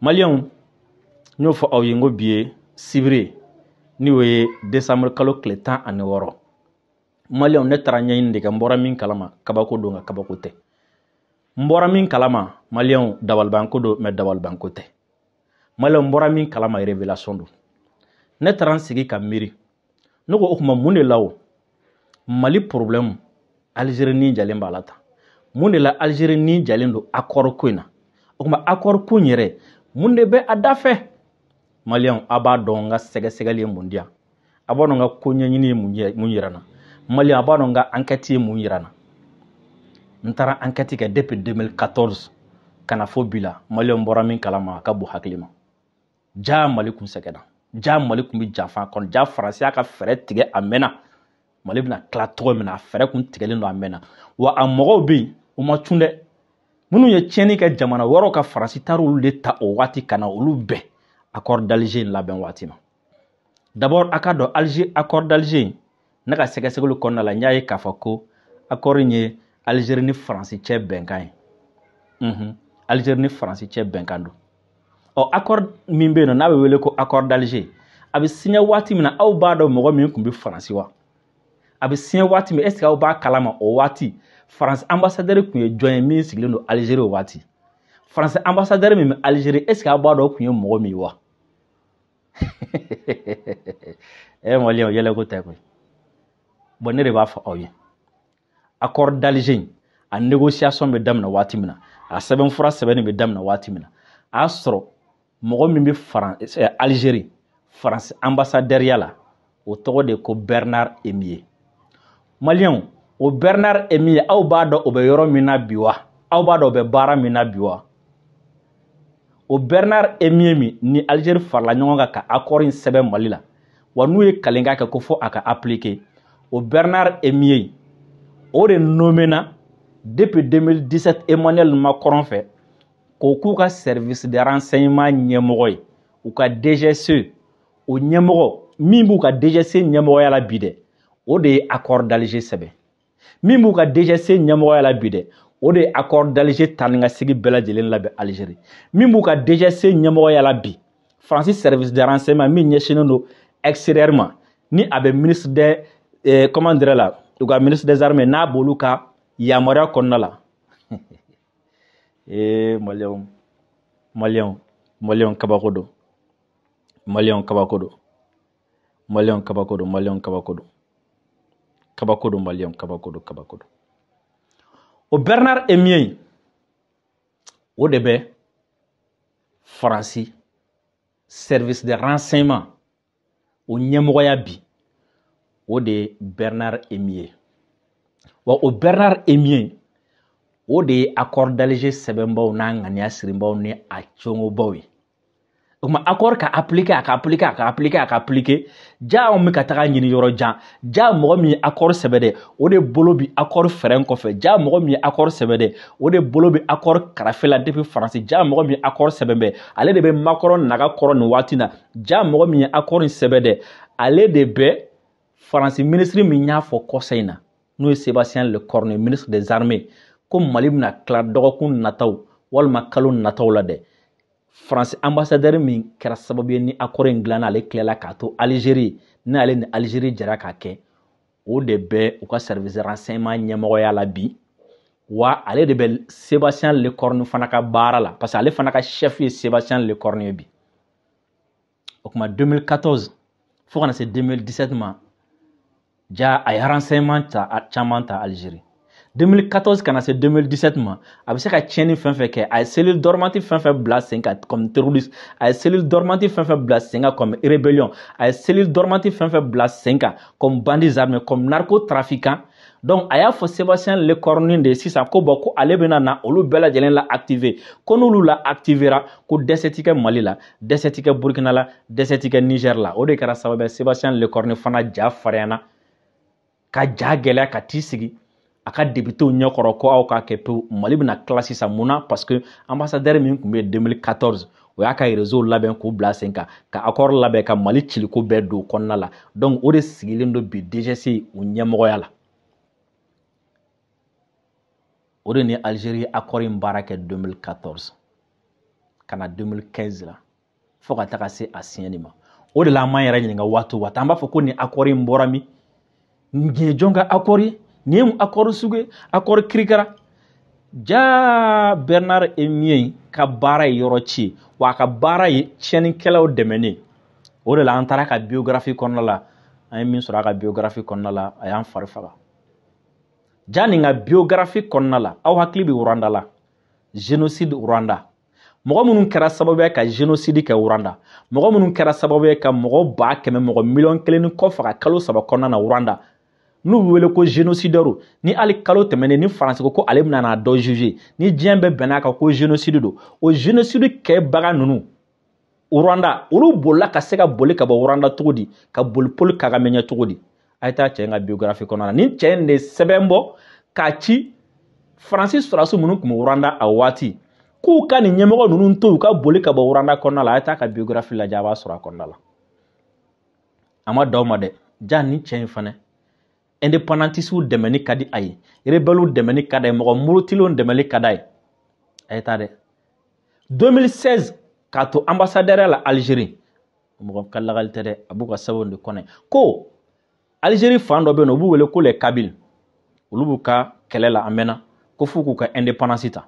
maliyɛnw n y'o fɔ aw ye n ko bi ye sibiri ni o ye desanburu kalo tile tan ani wɔɔrɔ maliyɛnw ne taara ɲɛɲini de kɛ n bɔra min kalama kabako don nka kabako tɛ n bɔra min kalama maliyɛnw dabalibanko don mɛ dabalibanko tɛ maliyɛnw n bɔra min kalama e revelation don ne taara n sigi ka miiri ne ko o kuma mun de la o mali problème algérie ni jalen b'a la tan mun de la algérie ni jalen don accord ko in na o kuma accord ko in yɛrɛ mun de bɛ a da fɛ maliyɛnw a b'a dɔn n ka sɛgɛsɛgɛli ye mun di yan a b'a dɔn n ka koɲɛɲini ye mun yira n na maliyɛn a b'a dɔn n ka ankɛti ye mun yira n na n taara ankɛti kɛ depuis 2014 ka na fo bi la maliyɛnw bɔra min kalama a ka bon hakili ma ja mali kun sɛgɛnna ja mali kun bɛ janfa kɔnɔ ja faransi y'a ka fɛɛrɛ tigɛ a mɛnna mali bɛna tila cogo min na a fɛɛrɛ kun tigɛlen don a mɛnna wa a mɔgɔw bɛ yen u ma cun dɛ minnu ye tiɲɛni kɛ jamana wɛrɛw ka faransi taara olu de ta o waati ka na olu bɛn accord d'alger labɛn waati ma d'abord a ka dɔn alger accord d'alger ne ka sɛgɛsɛgɛli kɔnɔna la n y'a ye k'a fɔ ko accord in ye algérie ni faransi cɛ bɛnkan ye unhun ni faransi cɛ bɛnkan don ɔ accord min bɛ yen nɔ n'a bɛ wele ko accord d'alger a bɛ siɲɛ waati min na aw b'a dɔn mɔgɔ min tun bɛ faransi wa a bɛ siɲɛ waati min ɛsike aw b'a kalama o waati faransi ambasadɛri kun ye jɔn ye min sigilen don alizeri o waati faransi ambasadɛri min bɛ alizeri ɛsike aw b'a dɔn o kun ye mɔgɔ min wa ɛ mɔliyɛn o yɛlɛ ko tɛ koyi bɔn ne de b'a fɔ aw ye accord d'alize in a négociation bɛ daminɛ waati min na a sɛbɛnfura sɛbɛnni bɛ daminɛ waati min na a y'a sɔrɔ mɔgɔ min bɛ faransi alizeri faransi ambasadɛriya la o tɔgɔ de ko bernard emiye Maliyɛnw o Bernard ye min ye aw b'a dɔn o bɛ yɔrɔ min na bi wa aw b'a dɔn o bɛ baara min na bi wa o Bernard ye min ye min ni Algérie farala ɲɔgɔn kan ka accord in sɛbɛn Mali la wa n'u ye kalenkan kɛ ko fɔ a ka appliquer o Bernard ye min ye o de nommé na depuis 2017 Emmanuel Macron fɛ k'o k'u ka service de renseignement ɲɛmɔgɔ ye u ka DGSE o ɲɛmɔgɔ min b'u ka DGSE ɲɛmɔgɔya la bi dɛ o de ye accord d'alger sɛbɛn min b'u ka dgc ɲɛmɔgɔya la bi dɛ o de ye accord d'alger tani ka segi bɛɛ lajɛlen labɛn algérie min b'u ka dgc ɲɛmɔgɔya la bi faransi service de renseignement min ɲɛsinnen don extérieur ma ni a bɛ ministre de eh, comment dirait la u ka ministre des armées n'a b'olu ka yamaruya kɔnɔna la ee maliyɛnw maliyɛnw maliyɛnw kabako don maliyɛnw kabako don maliyɛnw kabako don maliyɛnw kabako don kabako do maliyɛnw kabako do kabako do o bernard emien o de bɛ faransi service de renseignement o ɲɛmɔgɔya bi o de ye bernard emien wa o bernard emien o de ye accord d'alger sɛbɛnbaw n'a ŋaniya sirinbaw ni a cogobaw ye o kuma accord ka appliquer ka appliquer ka appliquer ka appliquer ja anw bɛ ka taga ɲini yɔrɔ jan ja mɔgɔ min accord sɛbɛ o de bolo bi accord fɛrɛn kɔfɛ ja mɔgɔ min accord sɛbɛ o de bolo bi accord karafe la depuis faransi ja mɔgɔ min accord sɛbɛn ale de bɛ makɔrɔ naga kɔrɔ nin ja mɔgɔ min accord in ale de bɛ faransi minisiri min y'a fɔ kɔsa na n'o ye sebastien ministre des armées ko mali bɛna tila dɔgɔkun nataw walima kalo nataw la dɛ Fransi ambasadere ming kera sabo biye ni akore Nglana le kle la kato, Aljiri, nan alen aljiri djera kake, ou debe ou ka servize renseyman nye mwoya la bi, wa alen debe Sebastian Le Corne fana ka barala, pasa alen fana ka chefi Sebastian Le Corne yo bi. Ok ma 2014, fok anase 2017 man, dja ay renseyman ta at chaman ta aljiri. 2014 kana se 2017 ma a bɛ se ka tiɲɛni fɛn fɛn kɛ a ye selil dɔrɔmati fɛn fɛn bila sen kan comme terroriste a ye selil dɔrɔmati fɛn fɛn bila sen kan comme rébellion a ye selil dɔrɔmati fɛn fɛn bila sen kan comme bandits armés comme narco trafiquants donc a y'a fɔ sébastien lecorni de sisan ko bɔn ko ale bɛna na olu bɛɛ lajɛlen la activer ko n'olu la activera ko dɛsɛ ti kɛ mali la dɛsɛ ti kɛ burukina la dɛsɛ ti kɛ niger la o de kɛra sababu ye sébastien lecorni fana ja farinyana ka ja gɛlɛya ka t'i sigi a ka debitew ɲɛkɔrɔ ko aw k'a kɛ pewu mali bɛna tila sisan mun na parce ambasadɛri min tun bɛ 2014 o y'a ka rezow labɛn k'u bila sen kan ka accord labɛn ka mali ciliko bɛɛ don kɔnɔna la donc o de sigilen don bi dgc u ɲɛmɔgɔya la o de ni algérie accord in baara kɛ 2014 ka na 2015 la fɔɔ ka taga se a siɲɛni ma o de la an m'an yɛrɛ ɲininka waati o an b'a fɔ ko nin accord in bɔra min nin jɔn ka accord ye ni ye mu akɔri sugu akɔri kirikara ja bernard emien ka baara ye yɔrɔ ci wa a ka baara ye tiɲɛnikɛlaw dɛmɛnen o de la an taara ka biographi kɔnɔna la an ye min sɔrɔ a ka biographi kɔnɔna la a y'an fari faga ja nin ka biographi kɔnɔna la aw hakili bɛ rwanda la génocide rwanda mɔgɔ minnu kɛra sababu ye ka génocide kɛ rwanda mɔgɔ minnu kɛra sababu ye ka mɔgɔ ba kɛmɛ mɔgɔ miliyɔn kelen ni kɔ faga kalo saba kɔnɔna na rwanda n'u bɛ wele ko genocideur ni hali kalo tɛmɛnen ni faransi ko ko ale bɛna n'a dɔ juge ni diɲɛ bɛɛ bɛn'a kan ko genocide don o genocide kɛbaga ninnu rwanda olu bolila ka se ka boli ka bɔ rwanda cogo di ka boli poli kagame ɲɛ cogo di a ye taa cɛ in ka biographie kɔnɔna na nin cɛ in de sɛbɛn bɔ k'a ci faransi sɔrɔdasi minnu tun bɛ rwanda a waati k'u ka nin ɲɛmɔgɔ ninnu to yen u ka boli ka bɔ rwanda kɔnɔna la a ye taa ka biographie lajɛ a b'a sɔrɔ a kɔnɔna la a ma dan o ma dɛ ja nin cɛ in fana indépendantisiw dɛmɛni ka di a ye rebɛliw dɛmɛni ka d'a ye mɔgɔ murutilenw dɛmɛli ka d'a ye a ye taa dɛ 2016 k'a to ambassadɛrɛ la algérie mɔgɔ ka lagali tɛ dɛ a b'u ka sɛbɛnw de kɔnɔ ko algérie fan dɔ bɛ yen nɔ u b'u wele ko les kabyle olu b'u ka kɛlɛ la a mɛnna ko f'u k'u ka indépendance ta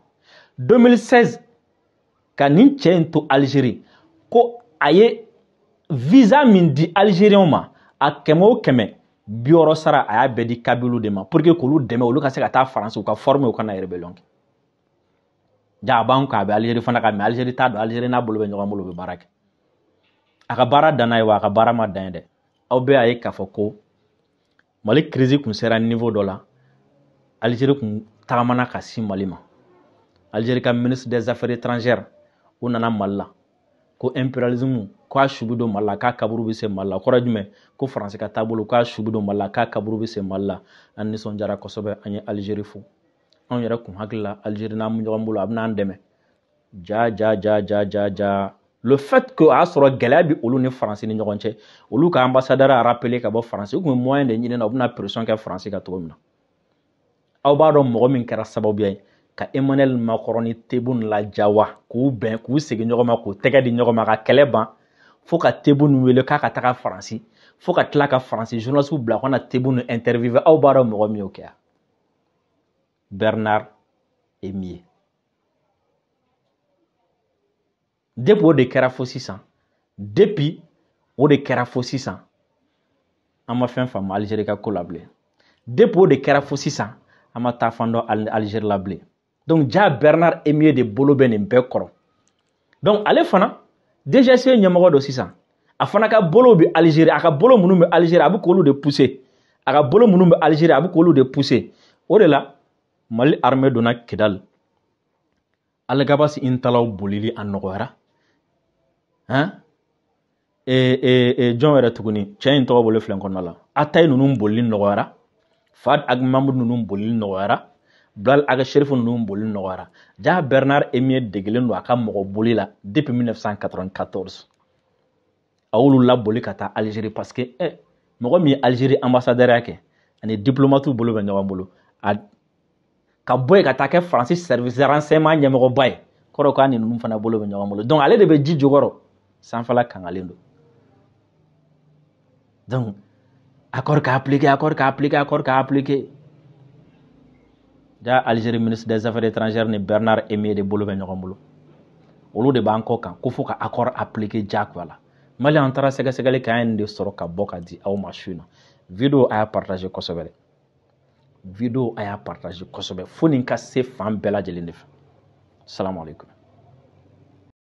2016 ka nin cɛ in to algérie ko a ye visa min di algériens ma a kɛmɛ o kɛmɛ bi wɔɔrɔ sara a y'a bɛɛ di kabilu de ma pour k'olu dɛmɛ olu ka se ka taa faransi u ka fɔrime u ka na kɛ ja a b'an kun a bɛ alizeri fana kan mɛ alizeri t'a dɔn alizeri n'a bolo bɛ ɲɔgɔn bolo bɛ baara kɛ a ka baara danna ye wa a ka baara ma dan ye dɛ aw bɛɛ y'a ye k'a fɔ ko mali kirizi kun sera niveau dɔ la alizeri kun tagamana ka sin mali ma alizeri ka ministre des affaires étrangères u nana mali la ko imperialism k'a subi don mali la k'a kaburu bɛ se mali la kɔrɔ jumɛn ko faransi ka taabolo k'a subi don mali la k'a kaburu bɛ se mali la an nisɔndiyara kosɛbɛ an ye alizeri fo anw yɛrɛ kun hakili la alizeri n'an bɛ ɲɔgɔn bolo a bɛ n'an dɛmɛ ja ja ja ja ja ja le fait que o y'a sɔrɔ gɛlɛya bɛ olu ni faransi ni ɲɔgɔn cɛ olu ka ambassadeur a rappeler ka bɔ faransi u tun ye moyen de ɲini na u bɛna pression kɛ faransi ka cogo min na aw b'a dɔn mɔgɔ min kɛra sababuya ye ka Emanel Makoroni teboun la jawa kou ben kou se gen yoroma kou teka di yoroma ka kele ban fok a teboun mwile kaka ta ka fransi fok a tla ka fransi jounos pou blak wana teboun nou intervive ou baro mwen remi yo kya Bernard Emy depo ou de kera fosisan depi ou de kera fosisan ama fin fam aljere ka kou lable depo ou de kera fosisan ama ta fando aljere lable donc ja bernard emie de bolo bɛ nin bɛɛ kɔrɔ donc ale fana dgse ɲɛmɔgɔ dɔ sisan a fana ka bolo bɛ alizeri a ka bolo minnu bɛ alizeri a bɛ k'olu de puse a ka bolo minnu bɛ alizeri a bɛ k'olu de puse o de la mali arme donna kidali aligabasi intalaw bolili a nɔgɔyara jɔn yɛrɛ tuguni cɛ in tɔgɔ bolo filɛ kɔnɔna la atayi ninnu bolili nɔgɔyara fad agmamu ninnu bolili nɔgɔyara bilal aga sherifu ninnu boli nɔgɔyara ja bernard emie degelen don a ka mɔgɔ boli la depuis 1994 a y'olu laboli ka taa algérie parce que eh, mɔgɔ min ye algérie ambassadɛrɛya kɛ ani diplomatiw bolo bɛ ɲɔgɔn bolo a ka bɔ yen ka taa kɛ faransi service renseignement ɲɛmɔgɔba ye kɔrɔ k'a ni ninnu fana bolo bɛ ɲɔgɔn bolo donc ale de bɛ ji jukɔrɔ sanfɛla kangalen don donc accord ka appliqué accord ka appliqué accord ka appliqué ja algérie ministre des affaires étrangères ni bernard emier de bolo bɛ ɲɔgɔn bolo olu de b'an kɔ kan ko fɔɔ ka accord appliqué jakoya la mali an taara sɛgɛsɛgɛli ka an ye nin de sɔrɔ ka bɔ ka di aw ma su na video a y'a partage kosɛbɛ dɛ video a y'a partage kosɛbɛ fo nin ka se fan bɛɛ lajɛlen de fɛ salamu aleykum